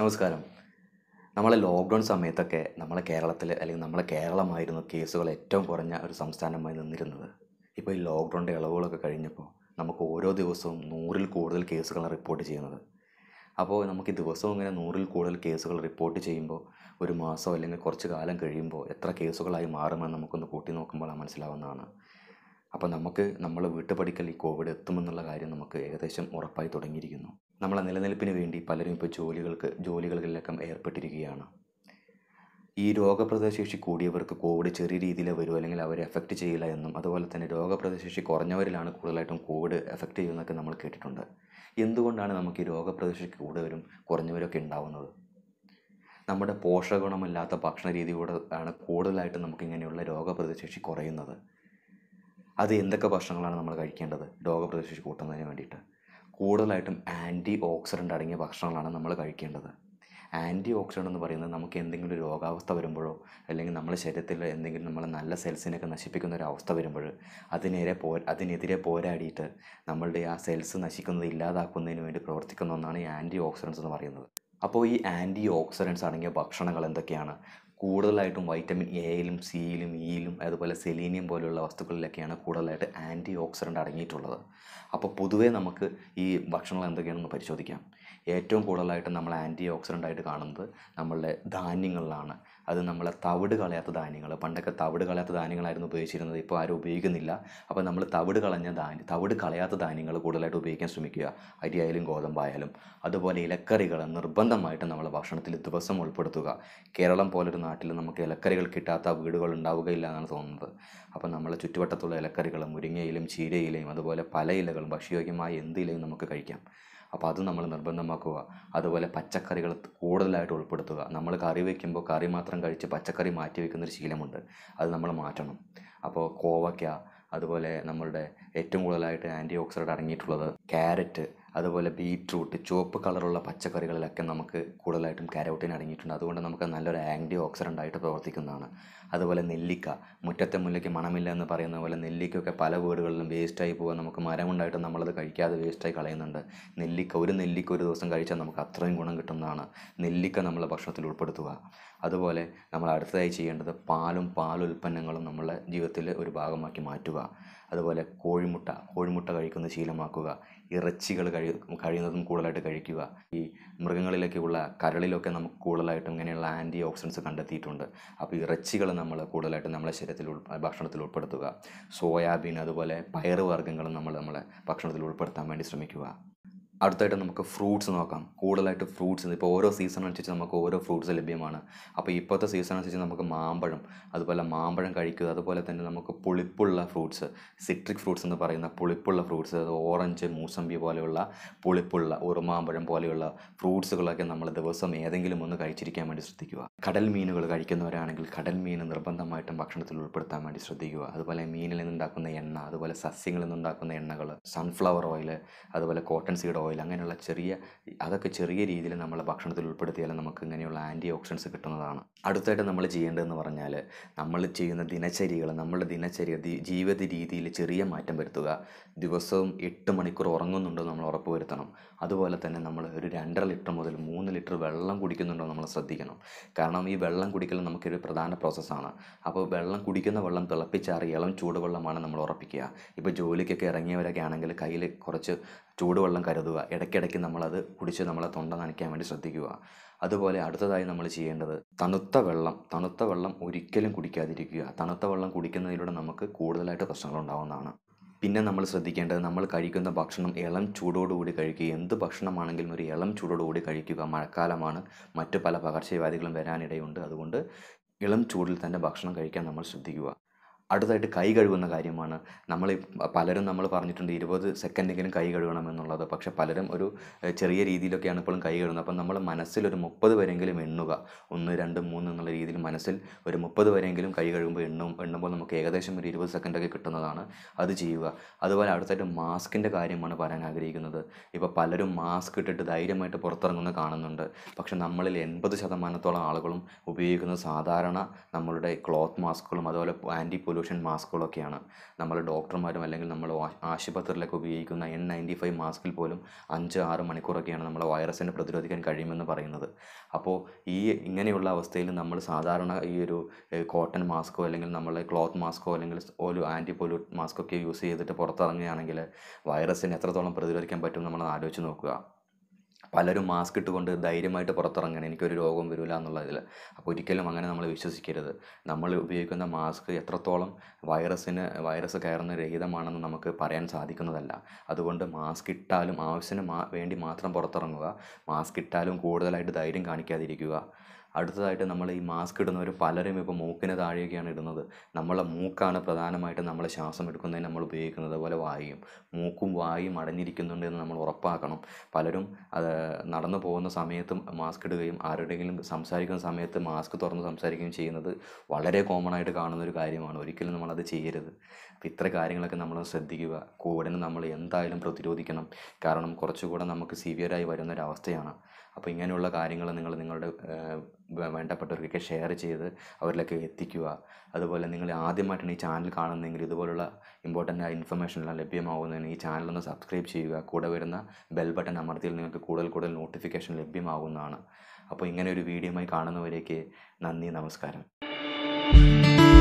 നമസ്കാരം നമ്മളെ ലോക്ക്ഡൗൺ സമയത്തൊക്കെ നമ്മളെ കേരളത്തിൽ അല്ലെങ്കിൽ നമ്മളെ കേരളമായിരുന്നു കേസുകൾ ഏറ്റവും കുറഞ്ഞ ഒരു സംസ്ഥാനമായി നിന്നിരുന്നത് ഇപ്പോൾ ഈ ലോക്ക്ഡൗണിൻ്റെ ഇളവുകളൊക്കെ കഴിഞ്ഞപ്പോൾ നമുക്ക് ഓരോ ദിവസവും നൂറിൽ കൂടുതൽ കേസുകളാണ് റിപ്പോർട്ട് ചെയ്യുന്നത് അപ്പോൾ നമുക്ക് ദിവസവും ഇങ്ങനെ നൂറിൽ കൂടുതൽ കേസുകൾ റിപ്പോർട്ട് ചെയ്യുമ്പോൾ ഒരു മാസം അല്ലെങ്കിൽ കുറച്ച് കാലം കഴിയുമ്പോൾ എത്ര കേസുകളായി മാറുമെന്ന് നമുക്കൊന്ന് കൂട്ടി നോക്കുമ്പോൾ മനസ്സിലാവുന്നതാണ് അപ്പോൾ നമുക്ക് നമ്മൾ വീട്ടുപടിക്കൽ ഈ കോവിഡ് എത്തുമെന്നുള്ള കാര്യം നമുക്ക് ഏകദേശം ഉറപ്പായി തുടങ്ങിയിരിക്കുന്നു നമ്മളെ നിലനിൽപ്പിന് വേണ്ടി പലരും ഇപ്പോൾ ജോലികൾക്ക് ജോലികളിലൊക്കെ ഏർപ്പെട്ടിരിക്കുകയാണ് ഈ രോഗപ്രതിശേഷി കൂടിയവർക്ക് കോവിഡ് ചെറിയ രീതിയിലേ വരൂ അല്ലെങ്കിൽ അവരെ എഫക്റ്റ് ചെയ്യില്ല എന്നും അതുപോലെ തന്നെ രോഗപ്രതിശേഷി കുറഞ്ഞവരിലാണ് കൂടുതലായിട്ടും കോവിഡ് എഫക്റ്റ് ചെയ്യുന്നതൊക്കെ നമ്മൾ കേട്ടിട്ടുണ്ട് എന്തുകൊണ്ടാണ് നമുക്ക് ഈ രോഗപ്രതിശേഷി കൂടുതലും കുറഞ്ഞവരൊക്കെ ഉണ്ടാവുന്നത് നമ്മുടെ പോഷകഗുണമില്ലാത്ത ഭക്ഷണ രീതിയോടെ ആണ് കൂടുതലായിട്ട് നമുക്ക് ഇങ്ങനെയുള്ള രോഗപ്രതിശേഷി കുറയുന്നത് അത് എന്തൊക്കെ ഭക്ഷണങ്ങളാണ് നമ്മൾ കഴിക്കേണ്ടത് രോഗപ്രതിശേഷി കൂട്ടുന്നതിന് വേണ്ടിയിട്ട് കൂടുതലായിട്ടും ആൻറ്റി ഓക്സിഡൻ്റ് അടങ്ങിയ ഭക്ഷണങ്ങളാണ് നമ്മൾ കഴിക്കേണ്ടത് ആൻറ്റി ഓക്സിഡൻ്റ് എന്ന് പറയുന്നത് നമുക്ക് എന്തെങ്കിലും ഒരു രോഗാവസ്ഥ വരുമ്പോഴോ അല്ലെങ്കിൽ നമ്മുടെ ശരീരത്തിൽ എന്തെങ്കിലും നമ്മളെ നല്ല സെൽസിനൊക്കെ നശിപ്പിക്കുന്ന ഒരു അവസ്ഥ വരുമ്പോൾ അതിനെതിരെ പോ അതിനെതിരെ പോരാടിയിട്ട് നമ്മളുടെ ആ സെൽസ് നശിക്കുന്നത് ഇല്ലാതാക്കുന്നതിന് വേണ്ടി പ്രവർത്തിക്കുന്ന ഒന്നാണ് ഈ ആൻറ്റി ഓക്സിഡൻസ് എന്ന് പറയുന്നത് അപ്പോൾ ഈ ആൻറ്റി ഓക്സിഡൻസ് അടങ്ങിയ ഭക്ഷണങ്ങൾ എന്തൊക്കെയാണ് കൂടുതലായിട്ടും വൈറ്റമിൻ എയിലും സിയിലും ഇയിലും e അതുപോലെ സെലീനിയം പോലെയുള്ള വസ്തുക്കളിലൊക്കെയാണ് കൂടുതലായിട്ട് ആൻറ്റി ഓക്സിഡൻ്റ് അടങ്ങിയിട്ടുള്ളത് അപ്പോൾ പൊതുവേ നമുക്ക് ഈ ഭക്ഷണങ്ങൾ എന്തൊക്കെയാണെന്ന് പരിശോധിക്കാം ഏറ്റവും കൂടുതലായിട്ട് നമ്മൾ ആൻറ്റി ആയിട്ട് കാണുന്നത് നമ്മളുടെ ധാന്യങ്ങളിലാണ് അത് നമ്മളെ തവിട് കളയാത്ത ധാന്യങ്ങൾ പണ്ടൊക്കെ തവിട് കളയാത്ത ധാന്യങ്ങളായിരുന്നു ഉപയോഗിച്ചിരുന്നത് ഇപ്പോൾ ആരും ഉപയോഗിക്കുന്നില്ല അപ്പോൾ നമ്മൾ തവിട് കളഞ്ഞ ധാന്യ തവിട് കളയാത്ത ധാന്യങ്ങൾ കൂടുതലായിട്ട് ഉപയോഗിക്കാൻ ശ്രമിക്കുക അരിയായാലും ഗോതമ്പായാലും അതുപോലെ ഇലക്കറികൾ നിർബന്ധമായിട്ട് നമ്മൾ ഭക്ഷണത്തിൽ ദിവസം ഉൾപ്പെടുത്തുക കേരളം പോലൊരു നാട്ടിൽ നമുക്ക് ഇലക്കറികൾ കിട്ടാത്ത വീടുകൾ ഉണ്ടാവുകയില്ല എന്നാണ് തോന്നുന്നത് അപ്പോൾ നമ്മളെ ചുറ്റുവട്ടത്തുള്ള ഇലക്കറികളും മുരിങ്ങയിലും ചീരയിലെയും അതുപോലെ പല ഇലകളും ഭക്ഷ്യയോഗ്യമായ എന്ത് ഇലയും നമുക്ക് കഴിക്കാം അപ്പോൾ അത് നമ്മൾ നിർബന്ധമാക്കുക അതുപോലെ പച്ചക്കറികൾ കൂടുതലായിട്ട് ഉൾപ്പെടുത്തുക നമ്മൾ കറി വയ്ക്കുമ്പോൾ കറി മാത്രം കഴിച്ച് പച്ചക്കറി മാറ്റി വയ്ക്കുന്നൊരു ശീലമുണ്ട് അത് നമ്മൾ മാറ്റണം അപ്പോൾ കോവയ്ക്ക അതുപോലെ നമ്മളുടെ ഏറ്റവും കൂടുതലായിട്ട് ആൻറ്റി ഓക്സിഡൻ്റ് അടങ്ങിയിട്ടുള്ളത് ക്യാരറ്റ് അതുപോലെ ബീറ്റ്റൂട്ട് ചുവപ്പ് കളറുള്ള പച്ചക്കറികളിലൊക്കെ നമുക്ക് കൂടുതലായിട്ടും കാരോട്ടീൻ അടങ്ങിയിട്ടുണ്ട് അതുകൊണ്ട് നമുക്ക് നല്ലൊരു ആൻറ്റി ഓക്സിഡൻ്റ് ആയിട്ട് പ്രവർത്തിക്കുന്നതാണ് അതുപോലെ നെല്ലിക്ക മുറ്റത്തെ മുല്ലയ്ക്ക് മണമില്ല എന്ന് പറയുന്ന പോലെ നെല്ലിക്കയൊക്കെ പല വീടുകളിലും വേസ്റ്റായി പോകാൻ നമുക്ക് മരമുണ്ടായിട്ട് നമ്മളത് കഴിക്കാതെ വേസ്റ്റായി കളയുന്നുണ്ട് നെല്ലിക്ക ഒരു നെല്ലിക്ക ഒരു ദിവസം കഴിച്ചാൽ നമുക്ക് അത്രയും ഗുണം കിട്ടുന്നതാണ് നെല്ലിക്ക നമ്മൾ ഭക്ഷണത്തിൽ ഉൾപ്പെടുത്തുക അതുപോലെ നമ്മൾ അടുത്തതായി ചെയ്യേണ്ടത് പാലും പാലുൽപ്പന്നങ്ങളും നമ്മളെ ജീവിതത്തിൽ ഒരു ഭാഗമാക്കി മാറ്റുക അതുപോലെ കോഴിമുട്ട കോഴിമുട്ട കഴിക്കുന്നത് ശീലമാക്കുക ഇറച്ചികൾ കഴി കഴിയുന്നതും കൂടുതലായിട്ട് കഴിക്കുക ഈ മൃഗങ്ങളിലൊക്കെയുള്ള കരളിലൊക്കെ നമുക്ക് കൂടുതലായിട്ടും ഇങ്ങനെയുള്ള ആൻറ്റി ഓക്സിഡൻസ് കണ്ടെത്തിയിട്ടുണ്ട് അപ്പോൾ ഇറച്ചികൾ നമ്മൾ കൂടുതലായിട്ട് നമ്മുടെ ശരീരത്തിൽ ഭക്ഷണത്തിൽ ഉൾപ്പെടുത്തുക സോയാബീൻ അതുപോലെ പയറുവർഗ്ഗങ്ങളും നമ്മൾ നമ്മളെ ഭക്ഷണത്തിൽ ഉൾപ്പെടുത്താൻ വേണ്ടി ശ്രമിക്കുക അടുത്തായിട്ട് നമുക്ക് ഫ്രൂട്ട്സ് നോക്കാം കൂടുതലായിട്ട് ഫ്രൂട്ട്സ് ഇപ്പോൾ ഓരോ സീസൺ അനുസരിച്ച് നമുക്ക് ഓരോ ഫ്രൂട്ട്സ് ലഭ്യമാണ് അപ്പോൾ ഇപ്പോഴത്തെ സീസൺ അനുസരിച്ച് നമുക്ക് മാമ്പഴം അതുപോലെ മാമ്പഴം കഴിക്കുക അതുപോലെ തന്നെ നമുക്ക് പുളിപ്പുള്ള ഫ്രൂട്ട്സ് സിട്രിക് ഫ്രൂട്ട്സ് എന്ന് പറയുന്ന പുളിപ്പുള്ള ഫ്രൂട്ട്സ് ഓറഞ്ച് മൂസമ്പി പോലെയുള്ള പുളിപ്പുള്ള ഉറുമാമ്പഴം പോലെയുള്ള ഫ്രൂട്ട്സുകളൊക്കെ നമ്മൾ ദിവസം ഏതെങ്കിലും ഒന്ന് കഴിച്ചിരിക്കാൻ വേണ്ടി ശ്രദ്ധിക്കുക കടൽ മീനുകൾ കഴിക്കുന്നവരാണെങ്കിൽ കടൽ മീൻ നിർബന്ധമായിട്ടും ഭക്ഷണത്തിൽ ഉൾപ്പെടുത്താൻ വേണ്ടി ശ്രദ്ധിക്കുക അതുപോലെ മീനിൽ നിന്നുണ്ടാക്കുന്ന എണ്ണ അതുപോലെ സസ്യങ്ങളിൽ നിന്നുണ്ടാക്കുന്ന എണ്ണകൾ സൺഫ്ലവർ ഓയിൽ അതുപോലെ കോട്ടൺ സീഡ് ഓയിൽ ഓയിൽ അങ്ങനെയുള്ള ചെറിയ അതൊക്കെ ചെറിയ രീതിയിൽ നമ്മളെ ഭക്ഷണത്തിൽ ഉൾപ്പെടുത്തിയാൽ നമുക്ക് ഇങ്ങനെയുള്ള ആൻറ്റി ഓക്സിഡൻസ് കിട്ടുന്നതാണ് അടുത്തായിട്ട് നമ്മൾ ചെയ്യേണ്ടതെന്ന് പറഞ്ഞാൽ നമ്മൾ ചെയ്യുന്ന ദിനചര്യകൾ നമ്മളുടെ ദിനചര്യ ജീവിത രീതിയിൽ ചെറിയ മാറ്റം വരുത്തുക ദിവസവും എട്ട് മണിക്കൂർ ഉറങ്ങുന്നുണ്ടോ നമ്മൾ ഉറപ്പ് വരുത്തണം അതുപോലെ തന്നെ നമ്മൾ ഒരു രണ്ടര ലിറ്റർ മുതൽ മൂന്ന് ലിറ്റർ വെള്ളം കുടിക്കുന്നുണ്ടോ നമ്മൾ ശ്രദ്ധിക്കണം കാരണം ഈ വെള്ളം കുടിക്കൽ നമുക്കൊരു പ്രധാന പ്രോസസ്സാണ് അപ്പോൾ വെള്ളം കുടിക്കുന്ന വെള്ളം തിളപ്പിച്ചാറി ഇളം ചൂടുവെള്ളമാണ് നമ്മൾ ഉറപ്പിക്കുക ഇപ്പോൾ ജോലിക്കൊക്കെ ഇറങ്ങിയവരൊക്കെ ആണെങ്കിൽ കയ്യിൽ കുറച്ച് ചൂടുവെള്ളം കരുതുക ഇടയ്ക്കിടയ്ക്ക് നമ്മളത് കുടിച്ച് നമ്മളെ തൊണ്ട നനയ്ക്കാൻ വേണ്ടി ശ്രദ്ധിക്കുക അതുപോലെ അടുത്തതായി നമ്മൾ ചെയ്യേണ്ടത് തണുത്ത വെള്ളം തണുത്ത വെള്ളം ഒരിക്കലും കുടിക്കാതിരിക്കുക തണുത്ത വെള്ളം കുടിക്കുന്നതിലൂടെ നമുക്ക് കൂടുതലായിട്ട് പ്രശ്നങ്ങൾ ഉണ്ടാകുന്നതാണ് പിന്നെ നമ്മൾ ശ്രദ്ധിക്കേണ്ടത് നമ്മൾ കഴിക്കുന്ന ഭക്ഷണം ഇളം ചൂടോടുകൂടി കഴിക്കുക എന്ത് ഭക്ഷണമാണെങ്കിലും ഒരു ഇളം ചൂടോടുകൂടി കഴിക്കുക മഴക്കാലമാണ് മറ്റു പല പകർച്ചവ്യാധികളും വരാനിടയുണ്ട് അതുകൊണ്ട് ഇളം ചൂടിൽ തന്നെ ഭക്ഷണം കഴിക്കാൻ നമ്മൾ ശ്രദ്ധിക്കുക അടുത്തായിട്ട് കൈ കഴുകുന്ന കാര്യമാണ് നമ്മൾ പലരും നമ്മൾ പറഞ്ഞിട്ടുണ്ട് ഇരുപത് സെക്കൻഡെങ്കിലും കൈ കഴുകണം എന്നുള്ളത് പക്ഷേ പലരും ഒരു ചെറിയ രീതിയിലൊക്കെയാണ് ഇപ്പോഴും കൈ കഴുകുന്നത് അപ്പം നമ്മൾ മനസ്സിൽ ഒരു മുപ്പത് വരെയെങ്കിലും എണ്ണുക ഒന്ന് രണ്ട് മൂന്ന് എന്നുള്ള രീതിയിൽ മനസ്സിൽ ഒരു മുപ്പത് വരെയെങ്കിലും കൈ കഴുകുമ്പോൾ എണ്ണും എണ്ണുമ്പോൾ നമുക്ക് ഏകദേശം ഒരു ഇരുപത് സെക്കൻഡൊക്കെ കിട്ടുന്നതാണ് അത് ചെയ്യുക അതുപോലെ അടുത്തായിട്ട് മാസ്കിൻ്റെ കാര്യമാണ് പറയാൻ ആഗ്രഹിക്കുന്നത് ഇപ്പോൾ പലരും മാസ്ക് ഇട്ടിട്ട് ധൈര്യമായിട്ട് പുറത്തിറങ്ങുന്നത് കാണുന്നുണ്ട് പക്ഷേ നമ്മളിൽ എൺപത് ശതമാനത്തോളം ആളുകളും ഉപയോഗിക്കുന്നത് സാധാരണ നമ്മളുടെ ക്ലോത്ത് മാസ്കുകളും അതുപോലെ ആൻറ്റി സൊല്യൂഷൻ മാസ്കുകളൊക്കെയാണ് നമ്മൾ ഡോക്ടർമാരും അല്ലെങ്കിൽ നമ്മൾ ആശുപത്രിയിലൊക്കെ ഉപയോഗിക്കുന്ന എൻ നയൻറ്റി ഫൈവ് മാസ്കിൽ പോലും അഞ്ച് ആറ് മണിക്കൂറൊക്കെയാണ് നമ്മൾ വൈറസിനെ പ്രതിരോധിക്കാൻ കഴിയുമെന്ന് പറയുന്നത് അപ്പോൾ ഈ ഇങ്ങനെയുള്ള അവസ്ഥയിൽ നമ്മൾ സാധാരണ ഈ ഒരു കോട്ടൺ മാസ്കോ അല്ലെങ്കിൽ നമ്മൾ ക്ലോത്ത് മാസ്കോ അല്ലെങ്കിൽ ഒരു ആൻറ്റി പൊല്യൂട്ട് മാസ്കൊക്കെ യൂസ് ചെയ്തിട്ട് പുറത്തിറങ്ങുകയാണെങ്കിൽ വൈറസിനെ എത്രത്തോളം പ്രതിരോധിക്കാൻ പറ്റും നമ്മൾ ആലോചിച്ച് നോക്കുക പലരും മാസ്ക് ഇട്ടുകൊണ്ട് ധൈര്യമായിട്ട് പുറത്തിറങ്ങണം എനിക്കൊരു രോഗം വരില്ല എന്നുള്ളതിൽ അപ്പോൾ ഒരിക്കലും അങ്ങനെ നമ്മൾ വിശ്വസിക്കരുത് നമ്മൾ ഉപയോഗിക്കുന്ന മാസ്ക് എത്രത്തോളം വൈറസിന് വൈറസ് കയറുന്ന രഹിതമാണെന്ന് നമുക്ക് പറയാൻ സാധിക്കുന്നതല്ല അതുകൊണ്ട് മാസ്ക് ഇട്ടാലും ആവശ്യത്തിന് വേണ്ടി മാത്രം പുറത്തിറങ്ങുക മാസ്ക് ഇട്ടാലും കൂടുതലായിട്ട് ധൈര്യം കാണിക്കാതിരിക്കുക അടുത്തതായിട്ട് നമ്മൾ ഈ മാസ്ക് ഇടുന്നവർ പലരും ഇപ്പോൾ മൂക്കിന് താഴെയൊക്കെയാണ് ഇടുന്നത് നമ്മളെ മൂക്കാണ് പ്രധാനമായിട്ട് നമ്മൾ ശ്വാസം എടുക്കുന്നതിന് നമ്മൾ ഉപയോഗിക്കുന്നത് അതുപോലെ വായും മൂക്കും വായും അടഞ്ഞിരിക്കുന്നുണ്ട് എന്ന് നമ്മൾ ഉറപ്പാക്കണം പലരും അത് നടന്നു പോകുന്ന സമയത്ത് മാസ്ക് ഇടുകയും ആരുടെയെങ്കിലും സംസാരിക്കുന്ന സമയത്ത് മാസ്ക് തുറന്ന് സംസാരിക്കുകയും ചെയ്യുന്നത് വളരെ കോമൺ ആയിട്ട് കാണുന്ന ഒരു കാര്യമാണ് ഒരിക്കലും നമ്മളത് ചെയ്യരുത് അപ്പോൾ ഇത്ര കാര്യങ്ങളൊക്കെ നമ്മൾ ശ്രദ്ധിക്കുക കോവിഡിനെ നമ്മൾ എന്തായാലും പ്രതിരോധിക്കണം കാരണം കുറച്ചുകൂടെ നമുക്ക് സിവിയറായി വരുന്ന ഒരു അവസ്ഥയാണ് അപ്പോൾ ഇങ്ങനെയുള്ള കാര്യങ്ങൾ നിങ്ങൾ നിങ്ങളുടെ വേണ്ടപ്പെട്ടവർക്കൊക്കെ ഷെയർ ചെയ്ത് അവരിലേക്ക് എത്തിക്കുക അതുപോലെ നിങ്ങൾ ആദ്യമായിട്ടാണ് ഈ ചാനൽ കാണുന്നതെങ്കിൽ ഇതുപോലുള്ള ഇമ്പോർട്ടൻ്റ് ആയ എല്ലാം ലഭ്യമാവുന്നതിന് ഈ ചാനൽ ഒന്ന് സബ്സ്ക്രൈബ് ചെയ്യുക കൂടെ വരുന്ന ബെൽ ബട്ടൺ അമർത്തിയിൽ നിങ്ങൾക്ക് കൂടുതൽ കൂടുതൽ നോട്ടിഫിക്കേഷൻ ലഭ്യമാകുന്നതാണ് അപ്പോൾ ഇങ്ങനെ ഒരു വീഡിയോയുമായി കാണുന്നവരേക്ക് നന്ദി നമസ്കാരം